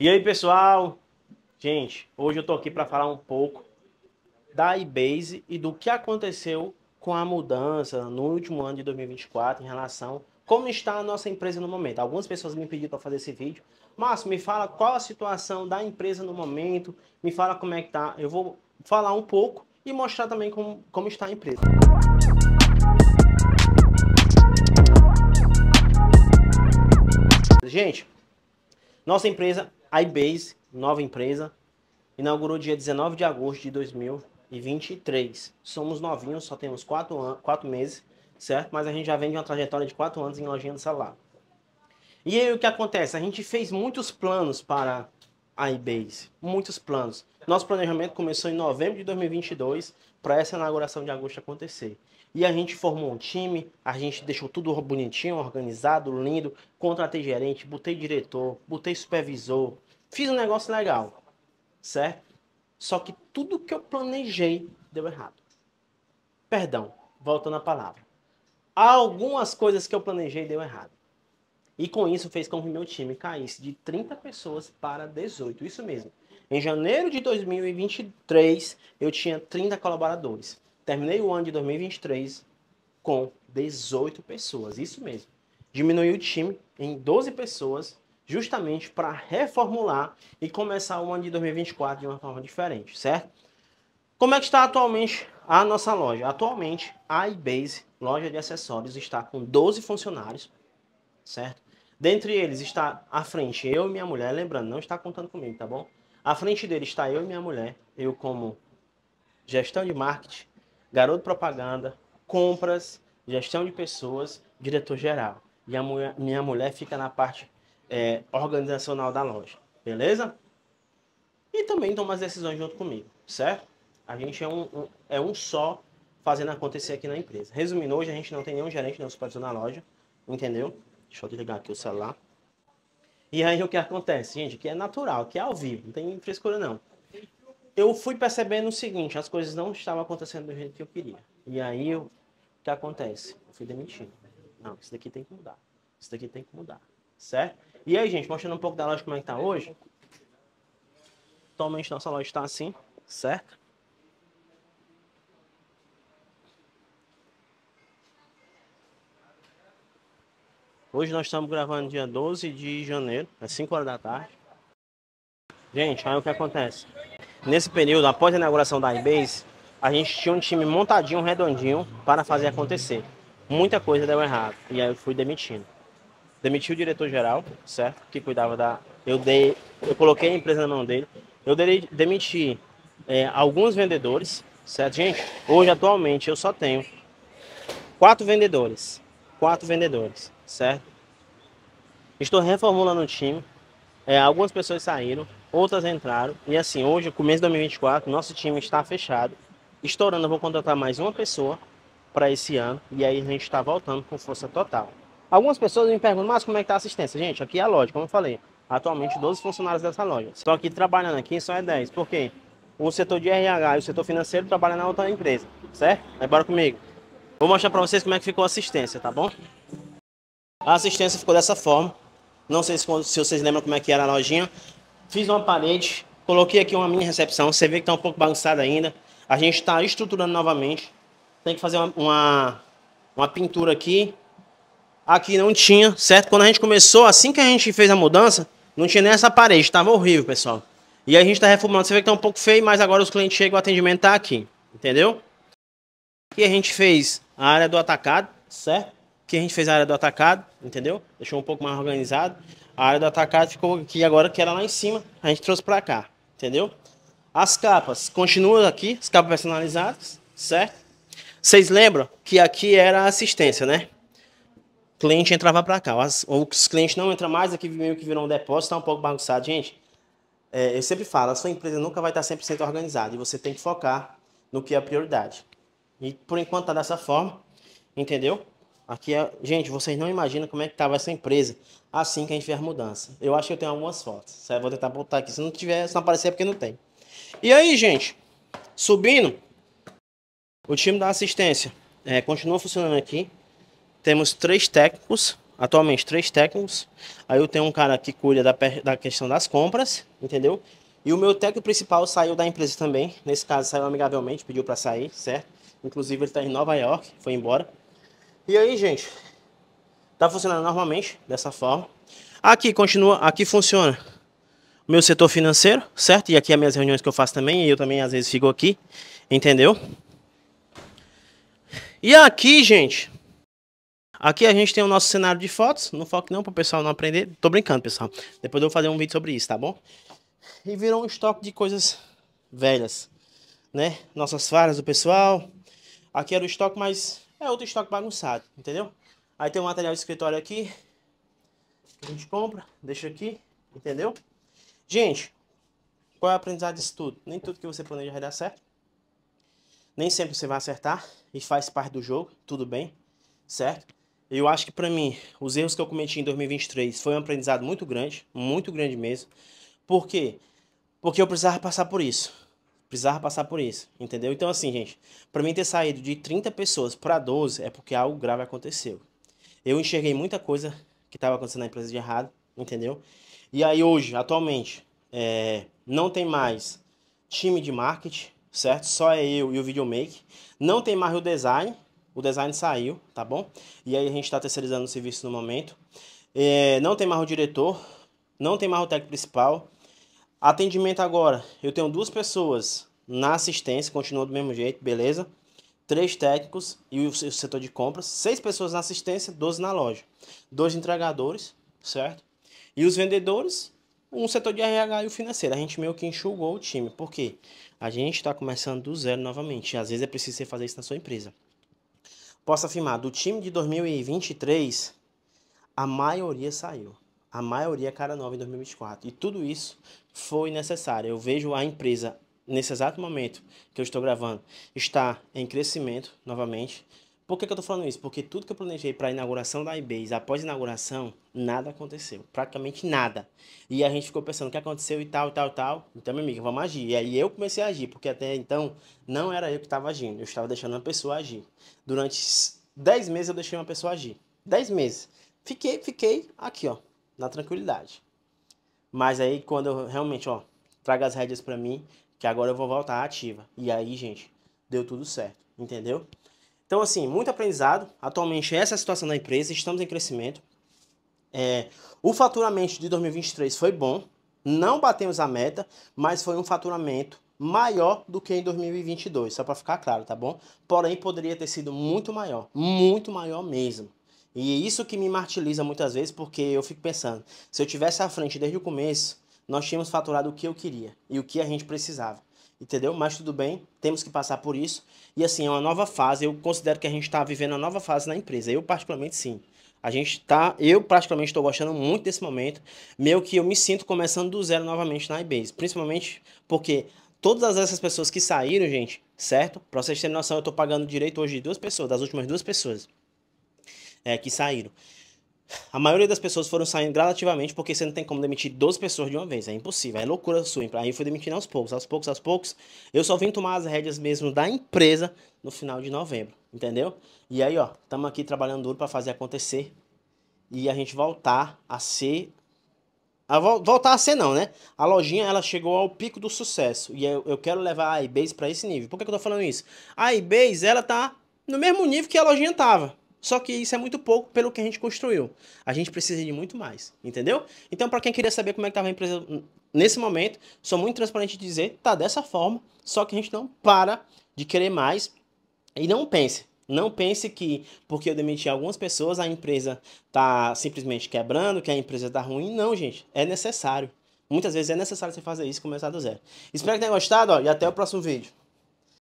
E aí, pessoal? Gente, hoje eu tô aqui para falar um pouco da iBase e do que aconteceu com a mudança no último ano de 2024 em relação como está a nossa empresa no momento. Algumas pessoas me pediram para fazer esse vídeo. Márcio, me fala qual a situação da empresa no momento, me fala como é que tá. Eu vou falar um pouco e mostrar também como, como está a empresa. Gente, nossa empresa iBase, nova empresa, inaugurou dia 19 de agosto de 2023. Somos novinhos, só temos 4 quatro meses, certo? Mas a gente já vem de uma trajetória de quatro anos em lojinha de celular. E aí o que acontece? A gente fez muitos planos para a eBase, muitos planos. Nosso planejamento começou em novembro de 2022 para essa inauguração de agosto acontecer. E a gente formou um time, a gente deixou tudo bonitinho, organizado, lindo. Contratei gerente, botei diretor, botei supervisor, fiz um negócio legal, certo? Só que tudo que eu planejei deu errado. Perdão, voltando à palavra. Algumas coisas que eu planejei deu errado. E com isso fez com que meu time caísse de 30 pessoas para 18. Isso mesmo. Em janeiro de 2023, eu tinha 30 colaboradores. Terminei o ano de 2023 com 18 pessoas. Isso mesmo. Diminui o time em 12 pessoas, justamente para reformular e começar o ano de 2024 de uma forma diferente, certo? Como é que está atualmente a nossa loja? Atualmente, a iBase, loja de acessórios, está com 12 funcionários, certo? Dentre eles está à frente eu e minha mulher, lembrando, não está contando comigo, tá bom? À frente dele está eu e minha mulher, eu como gestão de marketing, garoto propaganda, compras, gestão de pessoas, diretor geral. E a mulher, minha mulher fica na parte é, organizacional da loja, beleza? E também toma as decisões junto comigo, certo? A gente é um, um é um só fazendo acontecer aqui na empresa. Resumindo, hoje a gente não tem nenhum gerente, nenhum supervisor na loja, entendeu? Deixa eu desligar aqui o celular. E aí o que acontece, gente? Que é natural, que é ao vivo, não tem frescura não. Eu fui percebendo o seguinte, as coisas não estavam acontecendo do jeito que eu queria. E aí o que acontece? Eu fui demitido. Não, isso daqui tem que mudar. Isso daqui tem que mudar. Certo? E aí, gente, mostrando um pouco da loja como é que tá hoje. Então, Atualmente nossa loja está assim, certo? Hoje nós estamos gravando dia 12 de janeiro, às 5 horas da tarde. Gente, aí o que acontece? Nesse período, após a inauguração da iBase, a gente tinha um time montadinho, redondinho, para fazer acontecer. Muita coisa deu errado. E aí eu fui demitindo. Demiti o diretor-geral, certo? Que cuidava da. Eu dei. Eu coloquei a empresa na mão dele. Eu dei, demiti é, alguns vendedores, certo, gente? Hoje, atualmente, eu só tenho quatro vendedores. Quatro vendedores certo? Estou reformulando o time. É, algumas pessoas saíram, outras entraram. E assim, hoje, começo de 2024, nosso time está fechado. Estourando, eu vou contratar mais uma pessoa para esse ano. E aí a gente está voltando com força total. Algumas pessoas me perguntam, mas como é que tá a assistência? Gente, aqui é a loja, como eu falei. Atualmente 12 funcionários dessa loja. só aqui trabalhando aqui, só é 10. Por quê? O setor de RH e o setor financeiro trabalham na outra empresa, certo? Aí bora comigo. Vou mostrar para vocês como é que ficou a assistência, tá bom? A assistência ficou dessa forma. Não sei se, se vocês lembram como é que era a lojinha. Fiz uma parede, coloquei aqui uma minha recepção. Você vê que está um pouco bagunçada ainda. A gente está estruturando novamente. Tem que fazer uma, uma, uma pintura aqui. Aqui não tinha, certo? Quando a gente começou, assim que a gente fez a mudança, não tinha nem essa parede, estava horrível, pessoal. E a gente está reformando. Você vê que está um pouco feio, mas agora os clientes chegam, o atendimento está aqui. Entendeu? Aqui a gente fez a área do atacado, certo? que a gente fez a área do atacado, entendeu? Deixou um pouco mais organizado. A área do atacado ficou aqui agora, que era lá em cima, a gente trouxe para cá, entendeu? As capas continuam aqui, as capas personalizadas, certo? Vocês lembram que aqui era assistência, né? O cliente entrava para cá, as, os clientes não entram mais, aqui meio que virou um depósito, tá um pouco bagunçado, gente. É, eu sempre falo, a sua empresa nunca vai estar 100% organizada e você tem que focar no que é a prioridade. E por enquanto tá dessa forma, entendeu? Aqui, é... gente, vocês não imaginam como é que estava essa empresa assim que a gente fez a mudança. Eu acho que eu tenho algumas fotos. Certo? Vou tentar botar aqui. Se não tiver, se não aparecer, é porque não tem. E aí, gente, subindo, o time da assistência é, continua funcionando aqui. Temos três técnicos, atualmente três técnicos. Aí eu tenho um cara que cuida da, da questão das compras, entendeu? E o meu técnico principal saiu da empresa também. Nesse caso, saiu amigavelmente, pediu para sair, certo? Inclusive, ele está em Nova York, foi embora. E aí, gente, tá funcionando normalmente dessa forma. Aqui continua, aqui funciona meu setor financeiro, certo? E aqui é as minhas reuniões que eu faço também, e eu também às vezes fico aqui, entendeu? E aqui, gente, aqui a gente tem o nosso cenário de fotos, não foque não para o pessoal não aprender, tô brincando, pessoal. Depois eu vou fazer um vídeo sobre isso, tá bom? E virou um estoque de coisas velhas, né? Nossas falhas do pessoal. Aqui era o estoque mais é outro estoque bagunçado, entendeu? Aí tem o um material de escritório aqui, que a gente compra, deixa aqui, entendeu? Gente, qual é o aprendizado disso tudo? Nem tudo que você planeja vai dar certo. Nem sempre você vai acertar, e faz parte do jogo, tudo bem, certo? Eu acho que para mim, os erros que eu cometi em 2023 foi um aprendizado muito grande, muito grande mesmo. Por quê? Porque eu precisava passar por isso precisava passar por isso, entendeu? Então, assim, gente, para mim ter saído de 30 pessoas para 12 é porque algo grave aconteceu. Eu enxerguei muita coisa que estava acontecendo na empresa de errado, entendeu? E aí, hoje, atualmente, é, não tem mais time de marketing, certo? Só é eu e o videomaker. Não tem mais o design, o design saiu, tá bom? E aí a gente está terceirizando o serviço no momento. É, não tem mais o diretor, não tem mais o técnico principal, Atendimento agora. Eu tenho duas pessoas na assistência, continua do mesmo jeito, beleza? Três técnicos e o setor de compras. Seis pessoas na assistência, 12 na loja. Dois entregadores, certo? E os vendedores, um setor de RH e o financeiro. A gente meio que enxugou o time. Por quê? A gente está começando do zero novamente. Às vezes é preciso você fazer isso na sua empresa. Posso afirmar, do time de 2023, a maioria saiu a maioria é cara nova em 2024. E tudo isso foi necessário. Eu vejo a empresa, nesse exato momento que eu estou gravando, está em crescimento novamente. Por que, que eu estou falando isso? Porque tudo que eu planejei para a inauguração da iBase, após a inauguração, nada aconteceu. Praticamente nada. E a gente ficou pensando o que aconteceu e tal, tal, tal. Então, minha amiga, vamos agir. E aí eu comecei a agir, porque até então não era eu que estava agindo. Eu estava deixando uma pessoa agir. Durante 10 meses eu deixei uma pessoa agir. 10 meses. Fiquei, fiquei aqui, ó na tranquilidade. Mas aí quando eu realmente, ó, trago as rédeas para mim, que agora eu vou voltar ativa. E aí, gente, deu tudo certo, entendeu? Então, assim, muito aprendizado. Atualmente essa é a situação da empresa, estamos em crescimento. É, o faturamento de 2023 foi bom, não batemos a meta, mas foi um faturamento maior do que em 2022, só para ficar claro, tá bom? Porém, poderia ter sido muito maior, muito maior mesmo. E é isso que me martiriza muitas vezes, porque eu fico pensando, se eu tivesse à frente desde o começo, nós tínhamos faturado o que eu queria e o que a gente precisava. Entendeu? Mas tudo bem, temos que passar por isso. E assim, é uma nova fase. Eu considero que a gente está vivendo uma nova fase na empresa. Eu, particularmente, sim. A gente tá, eu praticamente estou gostando muito desse momento, meio que eu me sinto começando do zero novamente na iBase, principalmente porque todas essas pessoas que saíram, gente, certo? Para vocês terem noção, eu estou pagando direito hoje de duas pessoas, das últimas duas pessoas é, que saíram. A maioria das pessoas foram saindo gradativamente porque você não tem como demitir 12 pessoas de uma vez. É impossível, é loucura sua. Aí eu fui demitindo aos poucos, aos poucos, aos poucos. Eu só vim tomar as rédeas mesmo da empresa no final de novembro, entendeu? E aí, ó, estamos aqui trabalhando duro para fazer acontecer e a gente voltar a ser. A voltar a ser, não, né? A lojinha ela chegou ao pico do sucesso e eu, eu quero levar a iBase para esse nível. Por que, que eu tô falando isso? A iBase ela tá no mesmo nível que a lojinha tava. Só que isso é muito pouco pelo que a gente construiu. A gente precisa de muito mais, entendeu? Então, para quem queria saber como é que estava a empresa nesse momento, sou muito transparente de dizer, tá dessa forma, só que a gente não para de querer mais e não pense, não pense que porque eu demiti algumas pessoas a empresa tá simplesmente quebrando, que a empresa tá ruim. Não, gente, é necessário. Muitas vezes é necessário você fazer isso, começar do zero. Espero que tenha gostado ó, e até o próximo vídeo.